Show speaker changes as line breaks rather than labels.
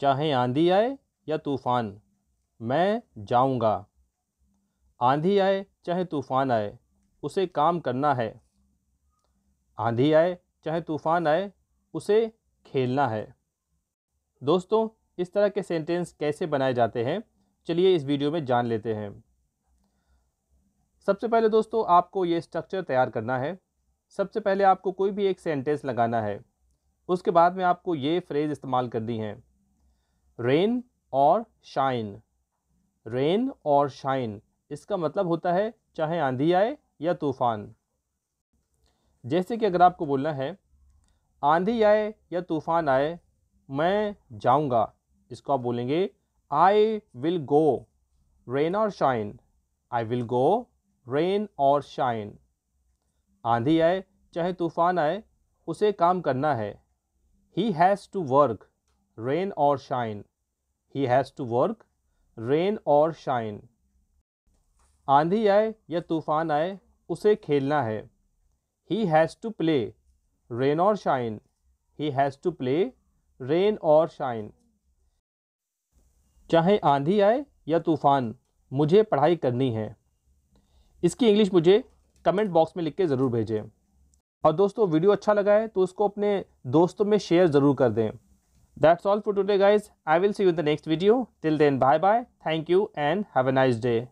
चाहे आंधी आए या तूफ़ान मैं जाऊंगा आंधी आए चाहे तूफ़ान आए उसे काम करना है आंधी आए चाहे तूफ़ान आए उसे खेलना है दोस्तों इस तरह के सेंटेंस कैसे बनाए जाते हैं चलिए इस वीडियो में जान लेते हैं सबसे पहले दोस्तों आपको ये स्ट्रक्चर तैयार करना है सबसे पहले आपको कोई भी एक सेंटेंस लगाना है उसके बाद में आपको ये फ्रेज़ इस्तेमाल करनी है रेन और शाइन रेन और शाइन इसका मतलब होता है चाहे आंधी आए या तूफ़ान जैसे कि अगर आपको बोलना है आंधी आए या तूफ़ान आए मैं जाऊंगा इसको आप बोलेंगे आई विल गो रेन और shine I will go rain और शाइन आंधी आए चाहे तूफ़ान आए उसे काम करना है ही हैज़ टू वर्क रेन और शाइन ही हैज़ टू वर्क रेन और शाइन आंधी आए या तूफान आए उसे खेलना है ही हैज़ टू प्ले रेन और शाइन ही हैज़ टू प्ले रेन और शाइन चाहे आंधी आए या तूफ़ान मुझे पढ़ाई करनी है इसकी इंग्लिश मुझे कमेंट बॉक्स में लिख के ज़रूर भेजें और दोस्तों वीडियो अच्छा लगा है तो उसको अपने दोस्तों में शेयर ज़रूर कर दें That's all for today guys. I will see you in the next video. Till then bye bye. Thank you and have a nice day.